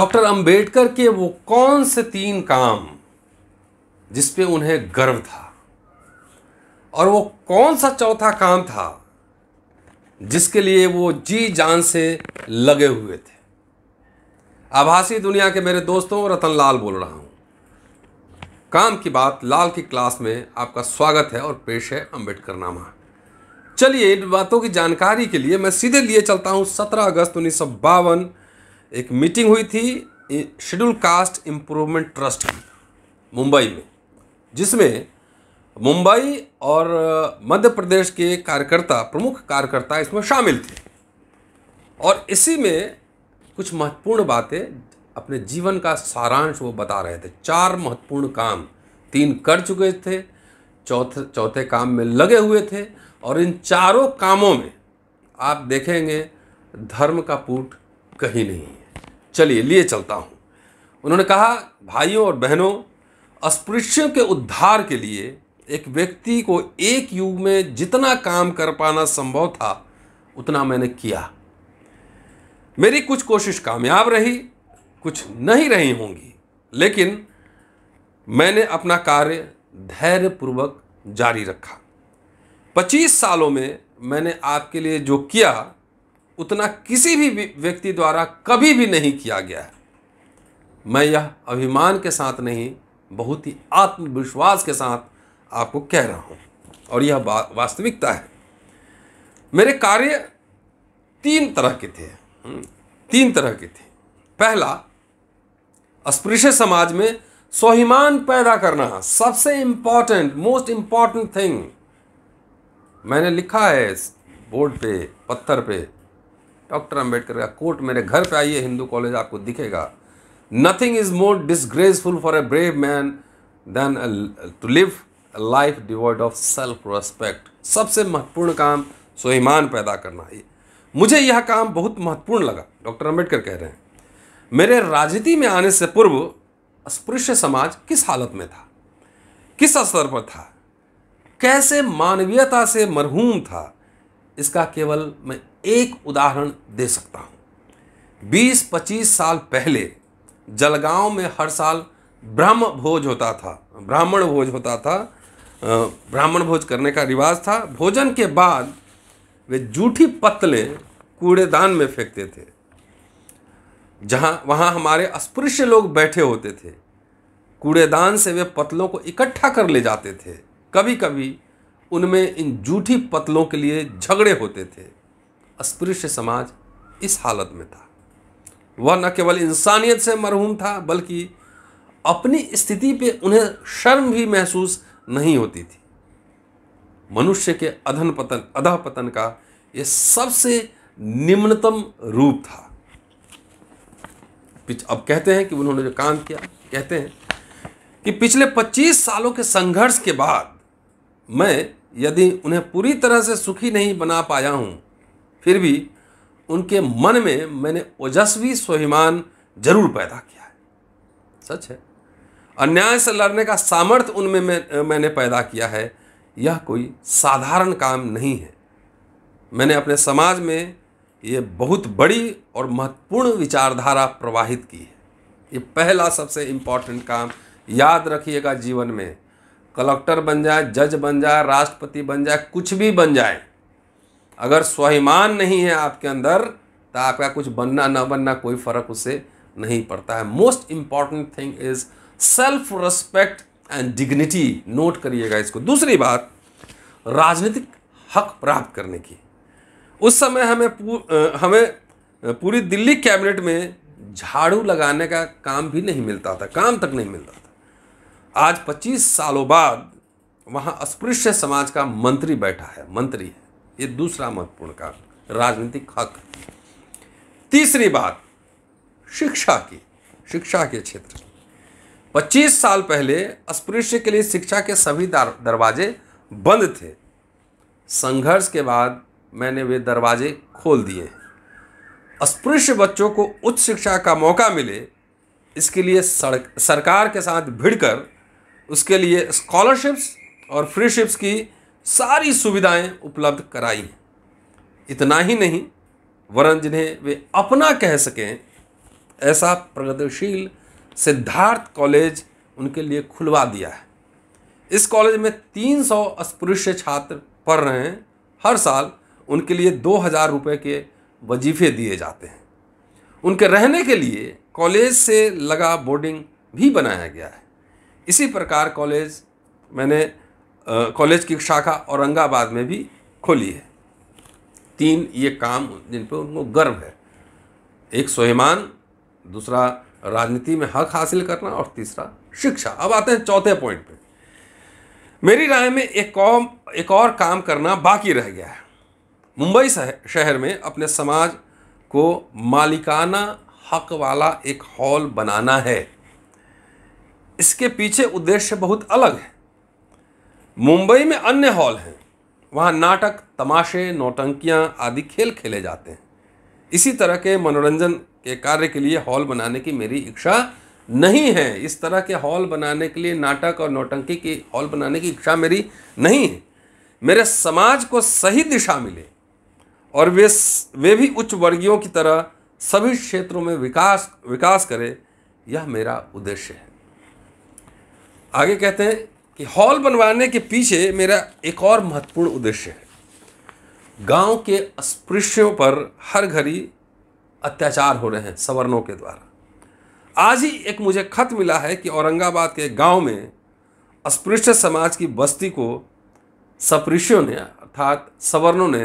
doctor Ambedkar के वो कौन से तीन काम जिस पे उन्हें गर्व था और वो कौन सा चौथा काम था जिसके लिए वो जी जान से लगे हुए थे आभासी दुनिया के मेरे दोस्तों रतन लाल बोल रहा हूँ काम की बात लाल की क्लास में आपका स्वागत है और पेश है अंबेडकर नामा चलिए इन बातों की जानकारी के लिए मैं सीधे लिए चलता हूँ सत्रह अगस्त उन्नीस सौ बावन एक मीटिंग हुई थी शेड्यूल कास्ट इम्प्रूवमेंट ट्रस्ट की मुंबई में जिसमें मुंबई और मध्य प्रदेश के कार्यकर्ता प्रमुख कार्यकर्ता इसमें शामिल थे और इसी में कुछ महत्वपूर्ण बातें अपने जीवन का सारांश वो बता रहे थे चार महत्वपूर्ण काम तीन कर चुके थे चौथे चौथे काम में लगे हुए थे और इन चारों कामों में आप देखेंगे धर्म का पूट कहीं नहीं है चलिए लिए चलता हूँ उन्होंने कहा भाइयों और बहनों अस्पृश्यों के उद्धार के लिए एक व्यक्ति को एक युग में जितना काम कर पाना संभव था उतना मैंने किया मेरी कुछ कोशिश कामयाब रही कुछ नहीं रही होंगी लेकिन मैंने अपना कार्य धैर्यपूर्वक जारी रखा पच्चीस सालों में मैंने आपके लिए जो किया उतना किसी भी व्यक्ति द्वारा कभी भी नहीं किया गया है मैं यह अभिमान के साथ नहीं बहुत ही आत्मविश्वास के साथ आपको कह रहा हूँ और यह वास्तविकता है मेरे कार्य तीन तरह के थे हम्म, तीन तरह के थे पहला अस्पृश्य समाज में स्वाभिमान पैदा करना सबसे इम्पॉर्टेंट मोस्ट इम्पॉर्टेंट थिंग मैंने लिखा है बोर्ड पे पत्थर पे डॉक्टर अम्बेडकर का कोर्ट मेरे घर पे आइए हिंदू कॉलेज आपको दिखेगा nothing is more disgraceful for a brave man than to live life devoid of self respect सबसे महत्वपूर्ण काम स्वईमान पैदा करना है मुझे यह काम बहुत महत्वपूर्ण लगा डॉक्टर अम्बेडकर कह रहे हैं मेरे राजनीति में आने से पूर्व अस्पृश्य समाज किस हालत में था किस स्तर पर था कैसे मानवीयता से मरहूम था इसका केवल मैं एक उदाहरण दे सकता हूँ 20-25 साल पहले जलगांव में हर साल ब्रह्म भोज होता था ब्राह्मण भोज होता था ब्राह्मण भोज करने का रिवाज था भोजन के बाद वे जूठी पतले कूड़ेदान में फेंकते थे जहाँ वहाँ हमारे अस्पृश्य लोग बैठे होते थे कूड़ेदान से वे पतलों को इकट्ठा कर ले जाते थे कभी कभी उनमें इन जूठी पतलों के लिए झगड़े होते थे अस्पृश्य समाज इस हालत में था वह न केवल इंसानियत से मरहूम था बल्कि अपनी स्थिति पे उन्हें शर्म भी महसूस नहीं होती थी मनुष्य के अधन पतन अध पतन का यह सबसे निम्नतम रूप था अब कहते हैं कि उन्होंने जो काम किया कहते हैं कि पिछले 25 सालों के संघर्ष के बाद मैं यदि उन्हें पूरी तरह से सुखी नहीं बना पाया हूं फिर भी उनके मन में मैंने ओजस्वी स्वाभिमान जरूर पैदा किया है सच है अन्याय से लड़ने का सामर्थ्य उनमें मैं मैंने पैदा किया है यह कोई साधारण काम नहीं है मैंने अपने समाज में ये बहुत बड़ी और महत्वपूर्ण विचारधारा प्रवाहित की है ये पहला सबसे इम्पॉर्टेंट काम याद रखिएगा जीवन में कलेक्टर बन जाए जज बन जाए राष्ट्रपति बन जाए कुछ भी बन जाए अगर स्वाभिमान नहीं है आपके अंदर तो आपका कुछ बनना ना बनना कोई फ़र्क उससे नहीं पड़ता है most important thing is self respect and dignity note करिएगा इसको दूसरी बात राजनीतिक हक प्राप्त करने की उस समय हमें पूर, हमें पूरी दिल्ली कैबिनेट में झाड़ू लगाने का काम भी नहीं मिलता था काम तक नहीं मिलता था आज 25 सालों बाद वहाँ अस्पृश्य समाज का मंत्री बैठा है मंत्री है ये दूसरा महत्वपूर्ण कारण राजनीतिक हक तीसरी बात शिक्षा की शिक्षा के क्षेत्र की पच्चीस साल पहले अस्पृश्य के लिए शिक्षा के सभी दरवाजे बंद थे संघर्ष के बाद मैंने वे दरवाजे खोल दिए अस्पृश्य बच्चों को उच्च शिक्षा का मौका मिले इसके लिए सड़क सरकार के साथ भिड़कर उसके लिए स्कॉलरशिप्स और फ्रीशिप्स की सारी सुविधाएं उपलब्ध कराई हैं इतना ही नहीं वरन जिन्हें वे अपना कह सकें ऐसा प्रगतिशील सिद्धार्थ कॉलेज उनके लिए खुलवा दिया है इस कॉलेज में 300 सौ अस्पृश्य छात्र पढ़ रहे हैं हर साल उनके लिए दो हज़ार रुपये के वजीफे दिए जाते हैं उनके रहने के लिए कॉलेज से लगा बोर्डिंग भी बनाया गया है इसी प्रकार कॉलेज मैंने कॉलेज की शाखा औरंगाबाद में भी खोली है तीन ये काम जिन पर उनको गर्व है एक स्वयमान दूसरा राजनीति में हक हासिल करना और तीसरा शिक्षा अब आते हैं चौथे पॉइंट पे मेरी राय में एक कौम एक और काम करना बाकी रह गया है मुंबई शहर में अपने समाज को मालिकाना हक वाला एक हॉल बनाना है इसके पीछे उद्देश्य बहुत अलग है मुंबई में अन्य हॉल हैं वहाँ नाटक तमाशे नौटंकियाँ आदि खेल खेले जाते हैं इसी तरह के मनोरंजन के कार्य के लिए हॉल बनाने की मेरी इच्छा नहीं है इस तरह के हॉल बनाने के लिए नाटक और नौटंकी की हॉल बनाने की इच्छा मेरी नहीं है मेरे समाज को सही दिशा मिले और वे वे भी उच्च वर्गीयों की तरह सभी क्षेत्रों में विकास विकास करे यह मेरा उद्देश्य है आगे कहते हैं कि हॉल बनवाने के पीछे मेरा एक और महत्वपूर्ण उद्देश्य है गांव के अस्पृश्यों पर हर घड़ी अत्याचार हो रहे हैं सवर्णों के द्वारा आज ही एक मुझे खत मिला है कि औरंगाबाद के गांव में अस्पृश्य समाज की बस्ती को सपृश्यों ने अर्थात सवर्णों ने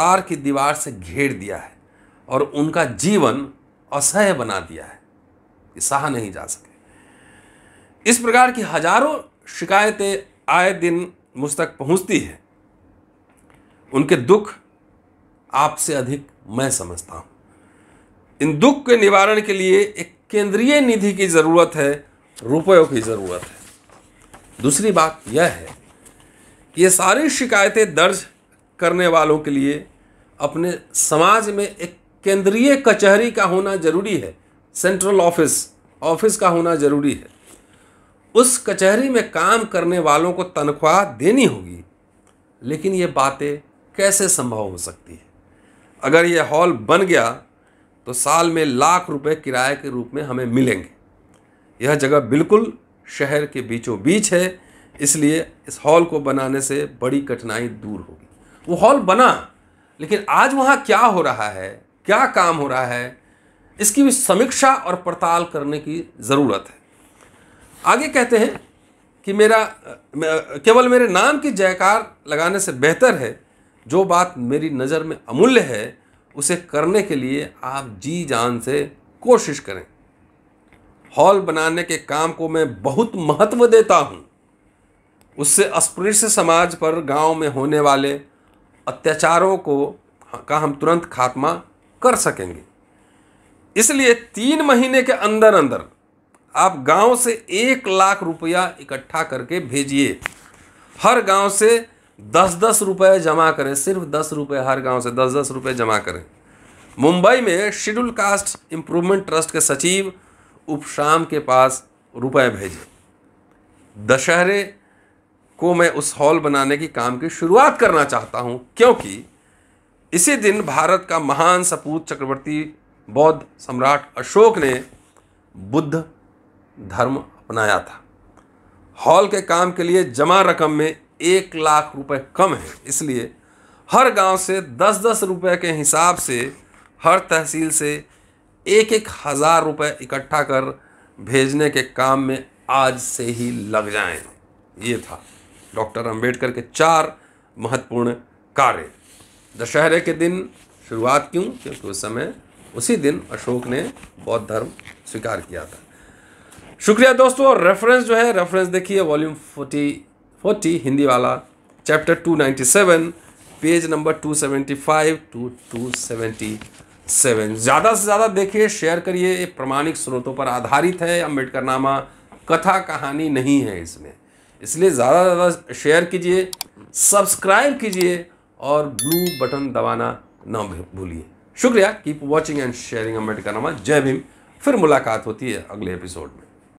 तार की दीवार से घेर दिया है और उनका जीवन असह्य बना दिया है कि सहा नहीं जा सके इस प्रकार की हजारों शिकायतें आए दिन मुझ तक पहुँचती है उनके दुख आपसे अधिक मैं समझता हूँ इन दुख के निवारण के लिए एक केंद्रीय निधि की ज़रूरत है रुपयों की ज़रूरत है दूसरी बात यह है कि ये सारी शिकायतें दर्ज करने वालों के लिए अपने समाज में एक केंद्रीय कचहरी का होना जरूरी है सेंट्रल ऑफिस ऑफिस का होना जरूरी है उस कचहरी में काम करने वालों को तनख्वाह देनी होगी लेकिन ये बातें कैसे संभव हो सकती है अगर ये हॉल बन गया तो साल में लाख रुपए किराए के रूप में हमें मिलेंगे यह जगह बिल्कुल शहर के बीचों बीच है इसलिए इस हॉल को बनाने से बड़ी कठिनाई दूर होगी वो हॉल बना लेकिन आज वहाँ क्या हो रहा है क्या काम हो रहा है इसकी भी समीक्षा और पड़ताल करने की ज़रूरत है आगे कहते हैं कि मेरा केवल मेरे नाम की जयकार लगाने से बेहतर है जो बात मेरी नज़र में अमूल्य है उसे करने के लिए आप जी जान से कोशिश करें हॉल बनाने के काम को मैं बहुत महत्व देता हूँ उससे अस्पृश्य समाज पर गांव में होने वाले अत्याचारों को का हम तुरंत खात्मा कर सकेंगे इसलिए तीन महीने के अंदर अंदर आप गांव से एक लाख रुपया इकट्ठा करके भेजिए हर गांव से दस दस रुपये जमा करें सिर्फ दस रुपये हर गांव से दस दस रुपये जमा करें मुंबई में शेड्यूल कास्ट इम्प्रूवमेंट ट्रस्ट के सचिव उपशाम के पास रुपये भेजे दशहरे को मैं उस हॉल बनाने की काम की शुरुआत करना चाहता हूँ क्योंकि इसी दिन भारत का महान सपूत चक्रवर्ती बौद्ध सम्राट अशोक ने बुद्ध धर्म अपनाया था हॉल के काम के लिए जमा रकम में एक लाख रुपए कम है इसलिए हर गांव से दस दस रुपए के हिसाब से हर तहसील से एक एक हज़ार रुपये इकट्ठा कर भेजने के काम में आज से ही लग जाएं ये था डॉक्टर अंबेडकर के चार महत्वपूर्ण कार्य दशहरे के दिन शुरुआत क्यों क्योंकि उस समय उसी दिन अशोक ने बौद्ध धर्म स्वीकार किया था शुक्रिया दोस्तों और रेफरेंस जो है रेफरेंस देखिए वॉल्यूम फोर्टी फोर्टी हिंदी वाला chapter two ninety seven page number two seventy five to two seventy seven ज़्यादा से ज़्यादा देखिए शेयर करिए ये प्रमाणिक स्रोतों पर आधारित है अम्बेडकर नामा कथा कहानी नहीं है इसमें इसलिए ज़्यादा से ज़्यादा शेयर कीजिए सब्सक्राइब कीजिए और ब्लू बटन दबाना ना भूलिए शुक्रिया keep watching and sharing Ambedkar Nama Jai Bhim फिर मुलाकात होती है अगले एपिसोड में